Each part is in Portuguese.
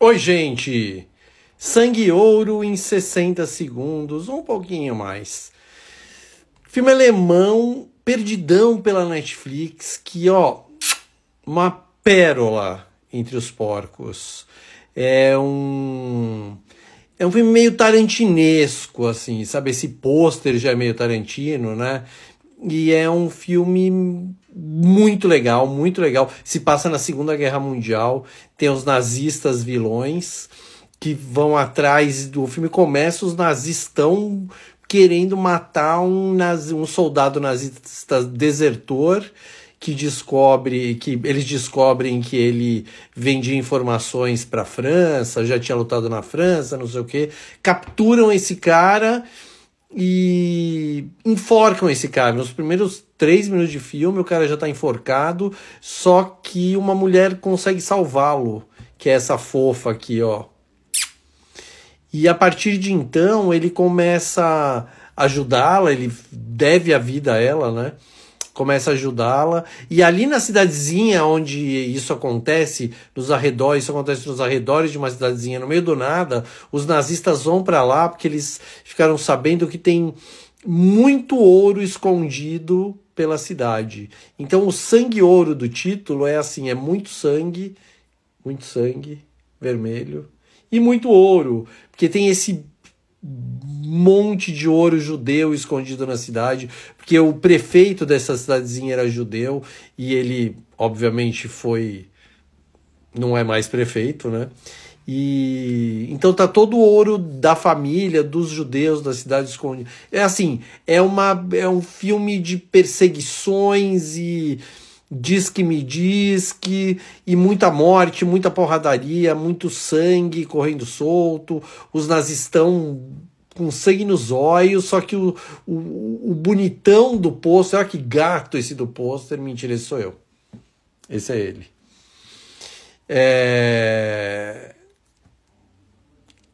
Oi, gente! Sangue e Ouro em 60 segundos, um pouquinho mais. Filme alemão, perdidão pela Netflix, que ó, uma pérola entre os porcos. É um. É um filme meio tarantinesco, assim, sabe? Esse pôster já é meio tarantino, né? E é um filme muito legal, muito legal. Se passa na Segunda Guerra Mundial, tem os nazistas vilões que vão atrás do filme começa os nazistas querendo matar um, nazi, um soldado nazista desertor que descobre que eles descobrem que ele vendia informações para a França, já tinha lutado na França, não sei o que, capturam esse cara e enforcam esse cara. Nos primeiros três minutos de filme, o cara já está enforcado, só que uma mulher consegue salvá-lo, que é essa fofa aqui, ó. E a partir de então, ele começa a ajudá-la, ele deve a vida a ela, né? começa a ajudá-la. E ali na cidadezinha onde isso acontece, nos arredores, isso acontece nos arredores de uma cidadezinha, no meio do nada, os nazistas vão para lá porque eles ficaram sabendo que tem muito ouro escondido pela cidade. Então o sangue ouro do título é assim, é muito sangue, muito sangue vermelho e muito ouro, porque tem esse monte de ouro judeu escondido na cidade, porque o prefeito dessa cidadezinha era judeu e ele, obviamente, foi. não é mais prefeito, né? E então tá todo o ouro da família, dos judeus da cidade escondido. É assim, é uma é um filme de perseguições e diz que me diz que e muita morte, muita porradaria, muito sangue correndo solto, os nazistas com sangue nos olhos, só que o, o, o bonitão do pôster, olha que gato esse do pôster, mentira, esse sou eu. Esse é ele. É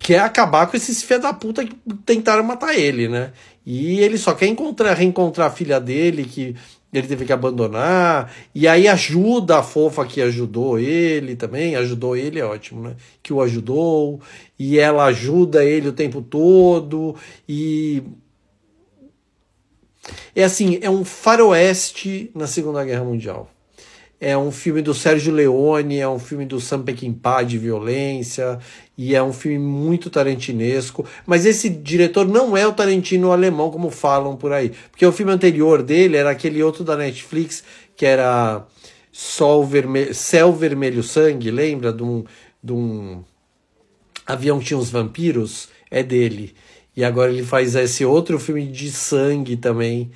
quer acabar com esses filha da puta que tentaram matar ele, né? E ele só quer encontrar, reencontrar a filha dele, que ele teve que abandonar. E aí ajuda a fofa que ajudou ele também. Ajudou ele, é ótimo, né? Que o ajudou. E ela ajuda ele o tempo todo. E. É assim, é um faroeste na Segunda Guerra Mundial é um filme do Sérgio Leone, é um filme do Sam Peckinpah de violência, e é um filme muito tarantinesco, mas esse diretor não é o Tarantino alemão como falam por aí, porque o filme anterior dele era aquele outro da Netflix que era Sol Vermelho, Céu Vermelho Sangue, lembra de um, de um avião que tinha uns vampiros? É dele. E agora ele faz esse outro filme de sangue também.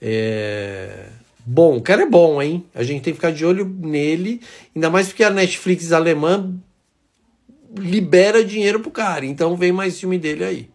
É bom. O cara é bom, hein? A gente tem que ficar de olho nele, ainda mais porque a Netflix alemã libera dinheiro pro cara. Então vem mais filme dele aí.